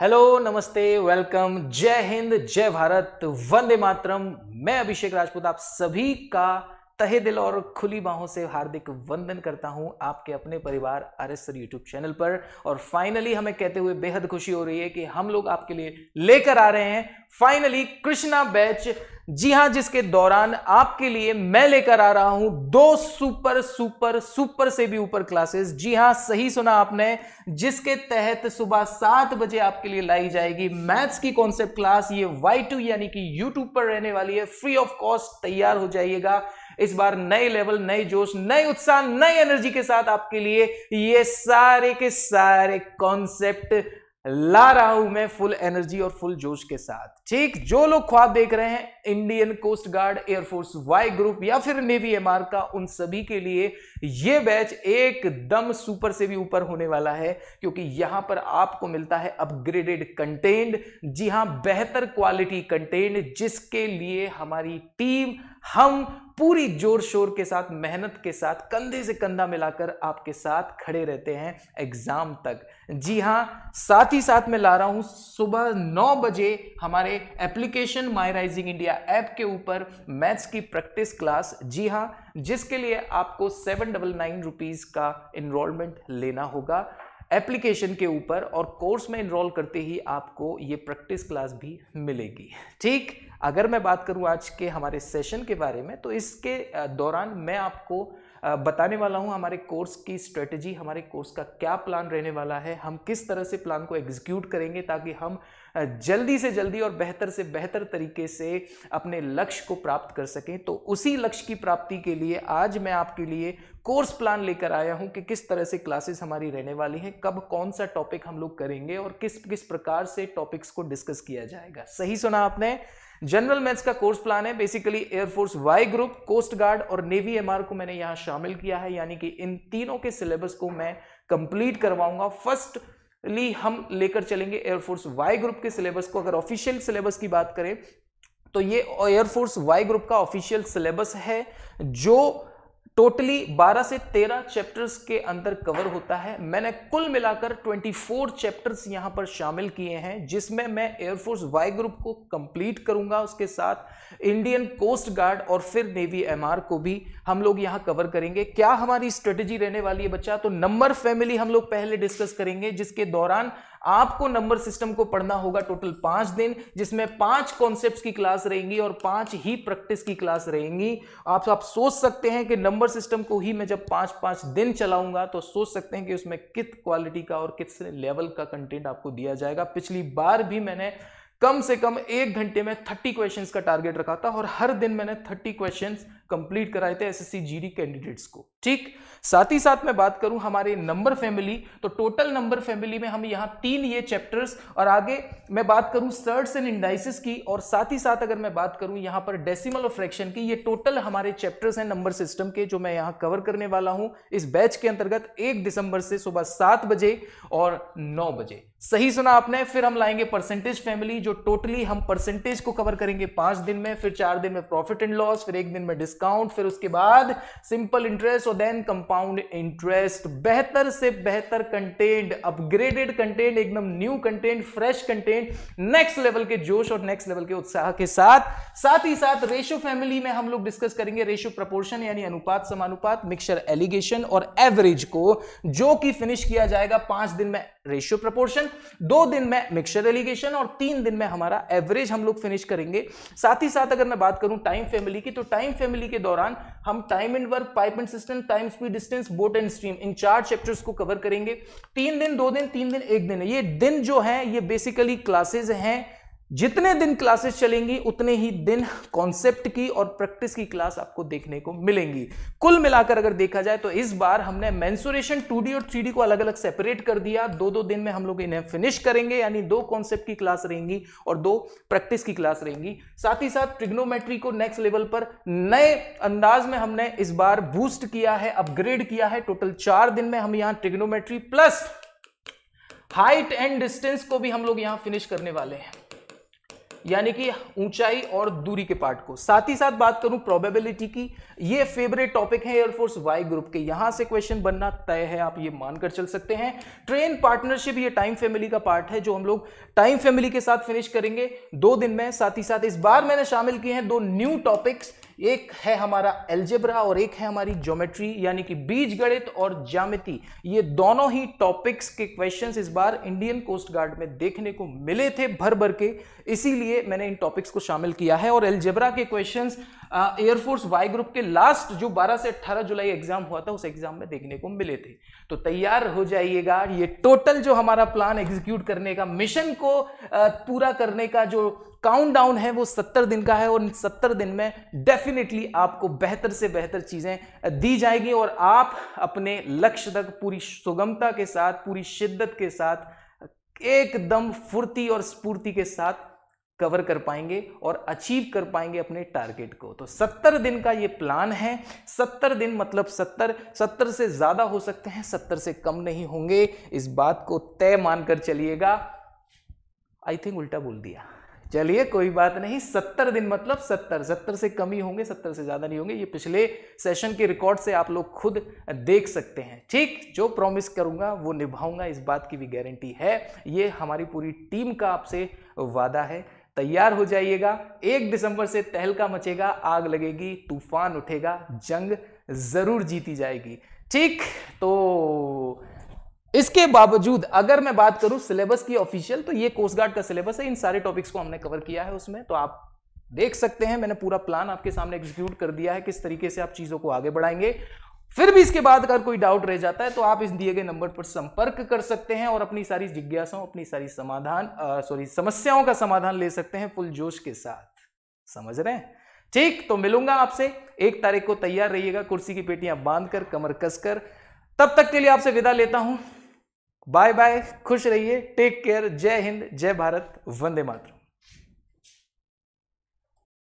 hello नमस्ते welcome जय हिंद जय भारत वंदे मातरम मैं अभिषेक राजपूत आप सभी का तहे दिल और खुली बाहों से हार्दिक वंदन करता हूं आपके अपने परिवार आर एस यूट्यूब चैनल पर और फाइनली हमें कहते हुए बेहद खुशी हो रही है कि हम लोग आपके लिए लेकर आ रहे हैं फाइनली कृष्णा बैच जी हां जिसके दौरान आपके लिए मैं लेकर आ रहा हूं दो सुपर सुपर सुपर से भी ऊपर क्लासेस जी हां सही सुना आपने जिसके तहत सुबह सात बजे आपके लिए लाई जाएगी मैथ्स की कॉन्सेप्ट क्लास ये वाई टू यानी कि यूट्यूब पर रहने वाली है फ्री ऑफ कॉस्ट तैयार हो जाइएगा इस बार नए लेवल नए जोश नए उत्साह नई एनर्जी के साथ आपके लिए ये सारे के सारे कॉन्सेप्ट ला रहा हूं मैं फुल एनर्जी और फुल जोश के साथ ठीक जो लोग ख्वाब देख रहे हैं Indian coast guard air force Y group या फिर नेवी एम का उन सभी के लिए यह बैच एकदम सुपर से भी ऊपर होने वाला है क्योंकि यहां पर आपको मिलता है अपग्रेडेड कंटेंट जी हां बेहतर क्वालिटी कंटेंट जिसके लिए हमारी टीम हम पूरी जोर शोर के साथ मेहनत के साथ कंधे से कंधा मिलाकर आपके साथ खड़े रहते हैं एग्जाम तक जी हाँ साथ ही साथ मैं ला रहा हूं सुबह नौ बजे हमारे application my rising India app के ऊपर मैथ्स की प्रैक्टिस क्लास जी हाँ जिसके लिए आपको सेवन डबल नाइन रुपीज़ का इनरोलमेंट लेना होगा एप्लीकेशन के ऊपर और कोर्स में इनरोल करते ही आपको ये प्रैक्टिस क्लास भी मिलेगी ठीक अगर मैं बात करूँ आज के हमारे सेशन के बारे में तो इसके दौरान मैं आपको बताने वाला हूँ हमारे कोर्स की स्ट्रेटजी हमारे कोर्स का क्या प्लान रहने वाला है हम किस तरह से प्लान को एग्जीक्यूट करेंगे ताकि हम जल्दी से जल्दी और बेहतर से बेहतर तरीके से अपने लक्ष्य को प्राप्त कर सकें तो उसी लक्ष्य की प्राप्ति के लिए आज मैं आपके लिए कोर्स प्लान लेकर आया हूं कि किस तरह से क्लासेस हमारी रहने वाली हैं कब कौन सा टॉपिक हम लोग करेंगे और किस किस प्रकार से टॉपिक्स को डिस्कस किया जाएगा सही सुना आपने जनरल मैथ्स का कोर्स प्लान है basically air force Y group coast guard और नेवी एमआर को मैंने यहां शामिल किया है यानी कि इन तीनों के सिलेबस को मैं कंप्लीट करवाऊंगा फर्स्ट ली हम लेकर चलेंगे एयरफोर्स वाई ग्रुप के सिलेबस को अगर ऑफिशियल सिलेबस की बात करें तो ये एयरफोर्स वाई ग्रुप का ऑफिशियल सिलेबस है जो टोटली 12 से 13 चैप्टर्स के अंदर कवर होता है मैंने कुल मिलाकर 24 चैप्टर्स यहां पर शामिल किए हैं जिसमें मैं एयरफोर्स वाई ग्रुप को कंप्लीट करूंगा उसके साथ इंडियन कोस्ट गार्ड और फिर नेवी एमआर को भी हम लोग यहां कवर करेंगे क्या हमारी स्ट्रेटजी रहने वाली है बच्चा तो नंबर फैमिली हम लोग पहले डिस्कस करेंगे जिसके दौरान आपको नंबर सिस्टम को पढ़ना होगा टोटल पांच दिन जिसमें पांच कॉन्सेप्ट की क्लास रहेंगी और पांच ही प्रैक्टिस की क्लास रहेंगी आप आप सोच सकते हैं कि नंबर सिस्टम को ही मैं जब पांच पांच दिन चलाऊंगा तो सोच सकते हैं कि उसमें कित क्वालिटी का और किस लेवल का कंटेंट आपको दिया जाएगा पिछली बार भी मैंने कम से कम एक घंटे में थर्टी क्वेश्चन का टारगेट रखा था और हर दिन मैंने थर्टी क्वेश्चन कंप्लीट कराए थे एसएससी जीडी कैंडिडेट्स को ठीक साथ ही साथ मैं बात करूं हमारे नंबर फैमिली तो टोटल नंबर फैमिली में हम यहां तीन ये चैप्टर्स और आगे मैं बात करूं सर्ट्स एंड इंडाइसिस की और साथ ही साथ अगर मैं बात करूं यहां पर डेसिमल और फ्रैक्शन की ये टोटल हमारे चैप्टर्स हैं नंबर सिस्टम के जो मैं यहां कवर करने वाला हूं इस बैच के अंतर्गत एक दिसंबर से सुबह सात बजे और नौ बजे सही सुना आपने फिर हम लाएंगे परसेंटेज फैमिली जो टोटली हम परसेंटेज को कवर करेंगे पांच दिन में फिर चार दिन में प्रॉफिट एंड लॉस फिर एक दिन में डिस्क डिस्काउंट फिर उसके बाद सिंपल इंटरेस्ट और देन कंपाउंड इंटरेस्ट बेहतर से बेहतर कंटेंट अपग्रेडेड कंटेंट एकदम new content fresh content next level के जोश और नेक्स्ट लेवल के उत्साह के साथ साथ ही साथ रेशो फैमिली में हम लोग डिस्कस करेंगे रेशो प्रपोर्शन यानी अनुपात समानुपात मिक्सर एलिगेशन और एवरेज को जो कि फिनिश किया जाएगा पांच दिन में रेशियो प्रपोर्शन दो दिन में मिक्सर एलिगेशन और तीन दिन में हमारा एवरेज हम लोग फिनिश करेंगे साथ ही साथ अगर मैं बात करूं टाइम फैमिली की तो टाइम फैमिली स्टडी के दौरान हम time and work pipe and cistern time speed distance boat and stream इन चार चैप्टर्स को कवर करेंगे तीन दिन दो दिन तीन दिन एक दिन ये दिन जो है ये बेसिकली क्लासेज हैं जितने दिन क्लासेस चलेंगी उतने ही दिन कॉन्सेप्ट की और प्रैक्टिस की क्लास आपको देखने को मिलेंगी कुल मिलाकर अगर देखा जाए तो इस बार हमने मैंसुरेशन 2D और 3D को अलग अलग सेपरेट कर दिया दो दो दिन में हम लोग इन्हें फिनिश करेंगे यानी दो कॉन्सेप्ट की क्लास रहेंगी और दो प्रैक्टिस की क्लास रहेंगी साथ ही साथ ट्रिग्नोमेट्री को नेक्स्ट लेवल पर नए अंदाज में हमने इस बार बूस्ट किया है अपग्रेड किया है टोटल चार दिन में हम यहाँ trigonometry plus height and distance को भी हम लोग यहाँ फिनिश करने वाले हैं यानी कि ऊंचाई और दूरी के पार्ट को साथ ही साथ बात करूं प्रोबेबिलिटी की ये फेवरेट टॉपिक है एयरफोर्स वाई ग्रुप के यहां से क्वेश्चन बनना तय है आप ये मानकर चल सकते हैं ट्रेन पार्टनरशिप ये टाइम फैमिली का पार्ट है जो हम लोग टाइम फैमिली के साथ फिनिश करेंगे दो दिन में साथ ही साथ इस बार मैंने शामिल किए हैं दो न्यू टॉपिक्स एक है हमारा एल्जेब्रा और एक है हमारी ज्योमेट्री यानी कि बीज गणित और ज्यामिति ये दोनों ही टॉपिक्स के क्वेश्चंस इस बार इंडियन कोस्ट गार्ड में देखने को मिले थे भर भर के इसीलिए मैंने इन टॉपिक्स को शामिल किया है और एल्जेब्रा के क्वेश्चंस एयरफोर्स वाई ग्रुप के लास्ट जो 12 से 18 जुलाई एग्जाम हुआ था उस एग्जाम में देखने को मिले थे तो तैयार हो जाइएगा ये टोटल जो हमारा प्लान एग्जीक्यूट करने का मिशन को पूरा करने का जो काउंट डाउन है वो सत्तर दिन का है और सत्तर दिन में डेफिनेटली आपको बेहतर से बेहतर चीज़ें दी जाएगी और आप अपने लक्ष्य तक पूरी सुगमता के साथ पूरी शिद्दत के साथ एकदम फुर्ती और स्फूर्ति के साथ कवर कर पाएंगे और अचीव कर पाएंगे अपने टारगेट को तो सत्तर दिन का ये प्लान है सत्तर दिन मतलब सत्तर सत्तर से ज़्यादा हो सकते हैं सत्तर से कम नहीं होंगे इस बात को तय मानकर चलिएगा आई थिंक उल्टा बोल दिया चलिए कोई बात नहीं सत्तर दिन मतलब सत्तर सत्तर से कम ही होंगे सत्तर से ज़्यादा नहीं होंगे ये पिछले सेशन के रिकॉर्ड से आप लोग खुद देख सकते हैं ठीक जो प्रॉमिस करूँगा वो निभाऊंगा इस बात की भी गारंटी है ये हमारी पूरी टीम का आपसे वादा है तैयार हो जाइएगा एक दिसंबर से तहलका मचेगा आग लगेगी तूफान उठेगा जंग जरूर जीती जाएगी ठीक तो इसके बावजूद अगर मैं बात करूं सिलेबस की ऑफिशियल तो ये कोस्ट गार्ड का सिलेबस है इन सारे टॉपिक्स को हमने कवर किया है उसमें तो आप देख सकते हैं मैंने पूरा प्लान आपके सामने एग्जीक्यूट कर दिया है किस तरीके से आप चीजों को आगे बढ़ाएंगे फिर भी इसके बाद अगर कोई डाउट रह जाता है तो आप इस दिए गए नंबर पर संपर्क कर सकते हैं और अपनी सारी जिज्ञासाओं अपनी सारी समाधान सॉरी समस्याओं का समाधान ले सकते हैं फुल जोश के साथ समझ रहे हैं ठीक तो मिलूंगा आपसे एक तारीख को तैयार रहिएगा कुर्सी की पेटियां बांधकर कमर कसकर तब तक के लिए आपसे विदा लेता हूं बाय बाय खुश रहिए टेक केयर जय हिंद जय भारत वंदे मातरम